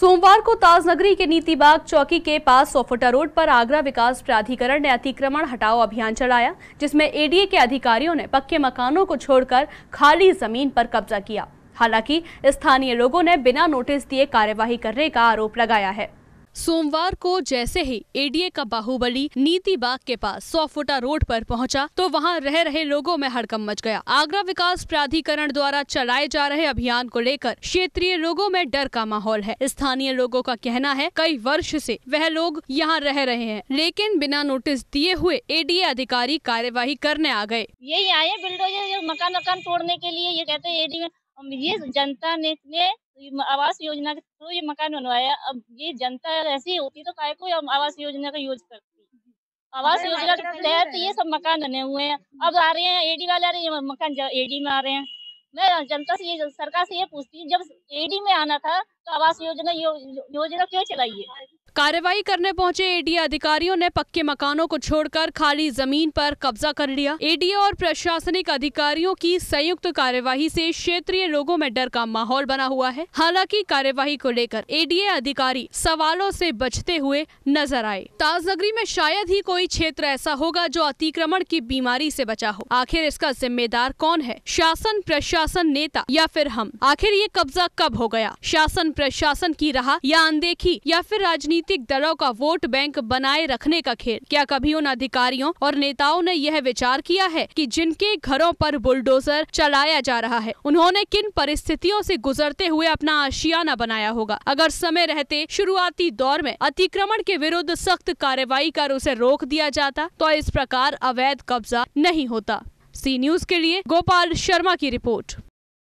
सोमवार को ताजनगरी के नीतिबाग चौकी के पास सोफोटा रोड पर आगरा विकास प्राधिकरण ने अतिक्रमण हटाओ अभियान चलाया जिसमें एडीए के अधिकारियों ने पक्के मकानों को छोड़कर खाली जमीन पर कब्जा किया हालांकि स्थानीय लोगों ने बिना नोटिस दिए कार्यवाही करने का आरोप लगाया है सोमवार को जैसे ही एडीए का बाहुबली नीति बाग के पास सौ फुटा रोड पर पहुंचा तो वहां रह रहे लोगों में हड़कम मच गया आगरा विकास प्राधिकरण द्वारा चलाए जा रहे अभियान को लेकर क्षेत्रीय लोगों में डर का माहौल है स्थानीय लोगों का कहना है कई वर्ष से वह लोग यहाँ रह रहे हैं लेकिन बिना नोटिस दिए हुए एडीए अधिकारी कार्यवाही करने आ गए यही आए बिल्डोजर मकान वकान तोड़ने के लिए ये कहते हैं ये जनता ने, ने आवास योजना के थ्रू ये मकान बनवाया अब ये जनता ऐसी होती तो काय को आवास योजना का यूज करती आवास योजना के तहत तो ये सब मकान बने हुए हैं अब आ रहे हैं एडी वाले आ रहे हैं मकान एडी में आ रहे हैं मैं जनता से ये सरकार से ये पूछती हूँ जब एडी में आना था तो आवास योजना यो, योजना क्यों चलाई है कार्रवाई करने पहुंचे एडीए अधिकारियों ने पक्के मकानों को छोड़कर खाली जमीन पर कब्जा कर लिया एडीए और प्रशासनिक अधिकारियों की संयुक्त कार्यवाही से क्षेत्रीय लोगों में डर का माहौल बना हुआ है हालांकि कार्यवाही को लेकर एडीए अधिकारी सवालों से बचते हुए नजर आए ताजनगरी में शायद ही कोई क्षेत्र ऐसा होगा जो अतिक्रमण की बीमारी ऐसी बचा हो आखिर इसका जिम्मेदार कौन है शासन प्रशासन नेता या फिर हम आखिर ये कब्जा कब हो गया शासन प्रशासन की राह या अनदेखी या फिर राजनीति राजनीतिक दलों का वोट बैंक बनाए रखने का खेल क्या कभी उन अधिकारियों और नेताओं ने यह विचार किया है कि जिनके घरों पर बुलडोजर चलाया जा रहा है उन्होंने किन परिस्थितियों से गुजरते हुए अपना आशियाना बनाया होगा अगर समय रहते शुरुआती दौर में अतिक्रमण के विरुद्ध सख्त कार्रवाई कर उसे रोक दिया जाता तो इस प्रकार अवैध कब्जा नहीं होता सी न्यूज के लिए गोपाल शर्मा की रिपोर्ट